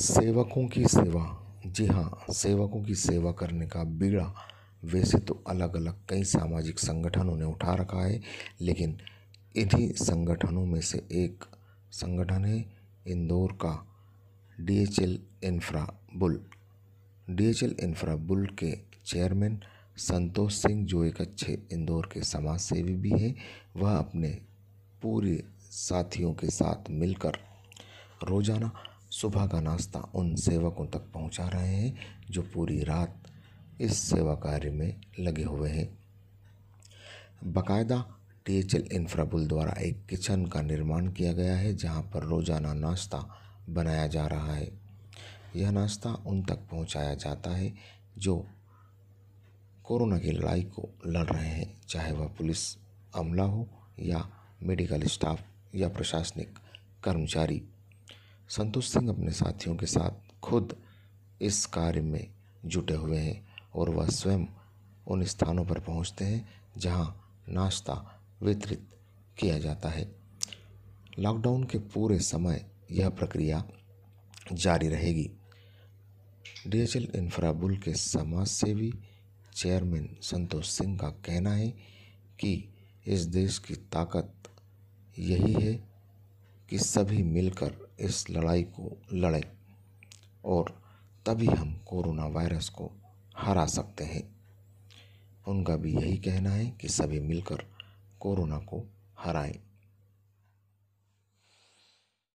सेवकों की सेवा जी हाँ सेवकों की सेवा करने का बीड़ा वैसे तो अलग अलग कई सामाजिक संगठनों ने उठा रखा है लेकिन इन्हीं संगठनों में से एक संगठन है इंदौर का D H L Infra Bull D H L Infra Bull के चेयरमैन संतोष सिंह जो एक अच्छे इंदौर के समाज सेवी भी हैं वह अपने पूरे साथियों के साथ मिलकर रोज़ाना सुबह का नाश्ता उन सेवकों तक पहुंचा रहे हैं जो पूरी रात इस सेवा कार्य में लगे हुए हैं बाकायदा टी एच एल इन्फ्राबुल द्वारा एक किचन का निर्माण किया गया है जहां पर रोज़ाना नाश्ता बनाया जा रहा है यह नाश्ता उन तक पहुंचाया जाता है जो कोरोना की लड़ाई को लड़ रहे हैं चाहे वह पुलिस अमला हो या मेडिकल स्टाफ या प्रशासनिक कर्मचारी संतोष सिंह अपने साथियों के साथ खुद इस कार्य में जुटे हुए हैं और वह स्वयं उन स्थानों पर पहुंचते हैं जहां नाश्ता वितरित किया जाता है लॉकडाउन के पूरे समय यह प्रक्रिया जारी रहेगी डीएचएल इंफ्राबुल के समाज सेवी चेयरमैन संतोष सिंह का कहना है कि इस देश की ताकत यही है कि सभी मिलकर इस लड़ाई को लड़ें और तभी हम कोरोना वायरस को हरा सकते हैं उनका भी यही कहना है कि सभी मिलकर कोरोना को हराएं